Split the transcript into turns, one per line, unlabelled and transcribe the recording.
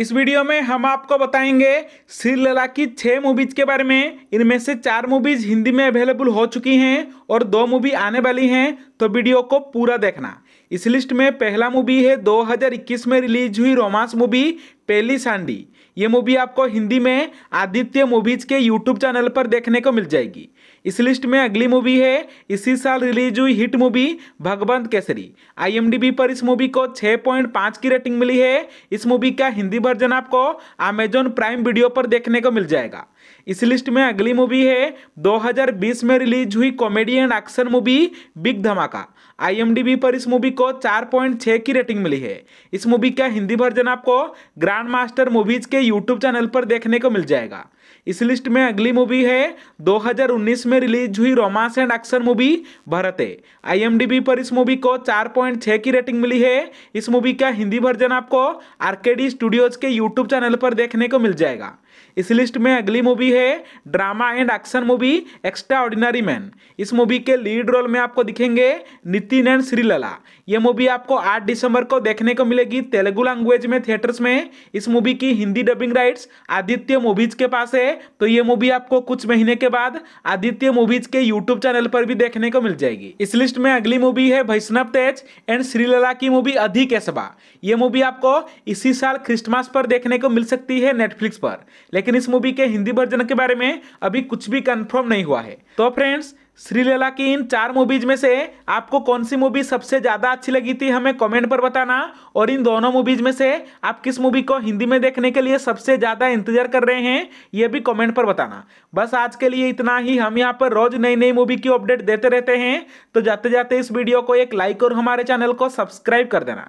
इस वीडियो में हम आपको बताएंगे श्रीलला की छः मूवीज के बारे में इनमें से चार मूवीज हिंदी में अवेलेबल हो चुकी हैं और दो मूवी आने वाली हैं तो वीडियो को पूरा देखना इस लिस्ट में पहला मूवी है 2021 में रिलीज हुई रोमांस मूवी पहली सांडी ये मूवी आपको हिंदी में आदित्य मूवीज के यूट्यूब चैनल पर देखने को मिल जाएगी इस लिस्ट में अगली मूवी है इसी साल रिलीज हुई hit movie Bhagavanth Kesari IMDb पर इस मूवी को 6.5 की रेटिंग मिली है इस मूवी का हिंदी वर्जन आपको अमेजोन प्राइम वीडियो पर देखने को मिल जाएगा इस लिस्ट में अगली मूवी है 2020 में रिलीज हुई comedy and action movie big Dhamaka IMDb पर इस मूवी को 4.6 की रेटिंग मिली है इस मूवी का हिंदी वर्जन आपको ग्रांड ग्रैंड मास्टर मूवीज़ के यूट्यूब चैनल पर देखने को मिल जाएगा इस लिस्ट में अगली मूवी है 2019 में रिलीज हुई romance and action movie Bharate IMDb पर इस मूवी को 4.6 की रेटिंग मिली है इस मूवी का हिंदी वर्जन आपको आरकेडी स्टूडियोज के यूट्यूब चैनल पर देखने को मिल जाएगा इस लिस्ट में अगली मूवी है drama and action movie extra ordinary man इस मूवी के लीड रोल में आपको दिखेंगे नितिन एंड श्रीलला ये मूवी आपको 8 दिसंबर को देखने को मिलेगी तेलुगु लैंग्वेज में थिएटर्स में इस मूवी की Hindi dubbing rights Aditya movies के पास है तो ये मूवी आपको कुछ महीने के बाद आदित्य मूवीज के यूट्यूब चैनल पर भी देखने को मिल जाएगी इस लिस्ट में अगली मूवी है वैष्णव तेज एंड श्रीलला की मूवी अधिक एसबा ये मूवी आपको इसी साल क्रिस्टमास पर देखने को मिल सकती है नेटफ्लिक्स पर लेकिन इस मूवी के हिंदी वर्जन के बारे में अभी कुछ भी कंफर्म नहीं हुआ है तो फ्रेंड्स श्रीलला की इन चार मूवीज में से आपको कौन सी मूवी सबसे ज्यादा अच्छी लगी थी हमें कमेंट पर बताना और इन दोनों मूवीज में से आप किस मूवी को हिंदी में देखने के लिए सबसे ज्यादा इंतजार कर रहे हैं ये भी कमेंट पर बताना बस आज के लिए इतना ही हम यहाँ पर रोज नई नई मूवी की अपडेट देते रहते हैं तो जाते जाते इस वीडियो को एक लाइक और हमारे चैनल को सब्सक्राइब कर देना